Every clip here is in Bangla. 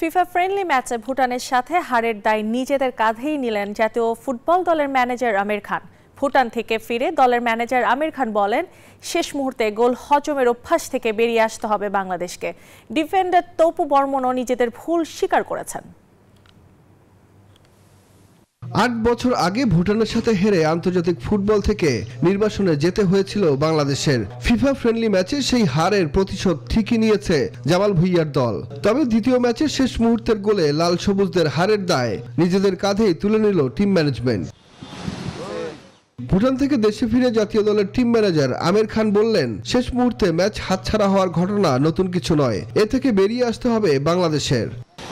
ফিফা ফ্রেন্ডলি ম্যাচে ভুটানের সাথে হারের দায় নিজেদের কাঁধেই নিলেন জাতীয় ফুটবল দলের ম্যানেজার আমির খান ভুটান থেকে ফিরে দলের ম্যানেজার আমির খান বলেন শেষ মুহূর্তে গোল হজমের অভ্যাস থেকে বেরিয়ে আসতে হবে বাংলাদেশকে ডিফেন্ডার তপু বর্মনও নিজেদের ভুল স্বীকার করেছেন আট বছর আগে ভুটানের সাথে হেরে আন্তর্জাতিক ফুটবল থেকে নির্বাসনে যেতে হয়েছিল বাংলাদেশের ফিফা ফ্রেন্ডলি ম্যাচে সেই হারের প্রতিশোধ ঠিকই নিয়েছে জামাল ভুইয়ার দল তবে দ্বিতীয় ম্যাচের শেষ মুহূর্তের গোলে লাল সবুজদের হারের দায় নিজেদের কাঁধেই তুলে নিল টিম ম্যানেজমেন্ট ভুটান থেকে দেশে ফিরে জাতীয় দলের টিম ম্যানেজার আমির খান বললেন শেষ মুহূর্তে ম্যাচ হাতছাড়া হওয়ার ঘটনা নতুন কিছু নয় এ থেকে বেরিয়ে আসতে হবে বাংলাদেশের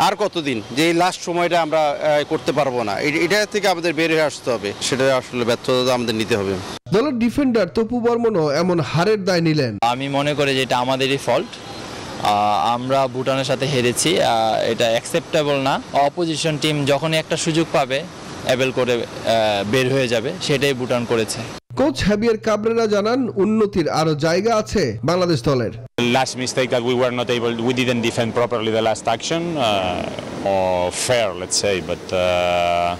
আর কতদিন যে এই লাস্ট সময়টা আমরা করতে পারবো না এটা থেকে আমাদের বের হয়ে আসতে হবে সেটা আসলে ব্যর্থতা আমাদের নিতে হবে দলের ডিফেন্ডার তপু বর্মনও এমন হারের দায় নিলেন আমি মনে করি যে এটা আমাদেরই ফল্ট আমরা ভুটানের সাথে হেরেছি এটা অ্যাকসেপ্টেবল না অপোজিশন টিম যখনই একটা সুযোগ পাবে অ্যাভেল করে বের হয়ে যাবে সেটাই ভুটান করেছে কোচ হ্যাবিয়ার কাবরেরা জানান উন্নতির আরো জায়গা আছে বাংলাদেশ দলের last mistake that we were not able, we didn't defend properly the last action, uh, or fair, let's say, but uh,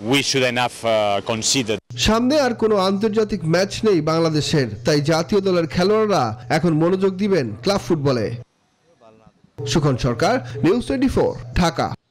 we should enough uh, consider. সামনে আর কোনো আন্তর্জাতিক ম্যাচ নেই বাংলাদেশের তাই জাতীয় দলের খেলোয়াড়রা এখন মনোযোগ দিবেন ক্লাব ফুটবলে সুখন সরকার নিউজ টোয়েন্টি ঢাকা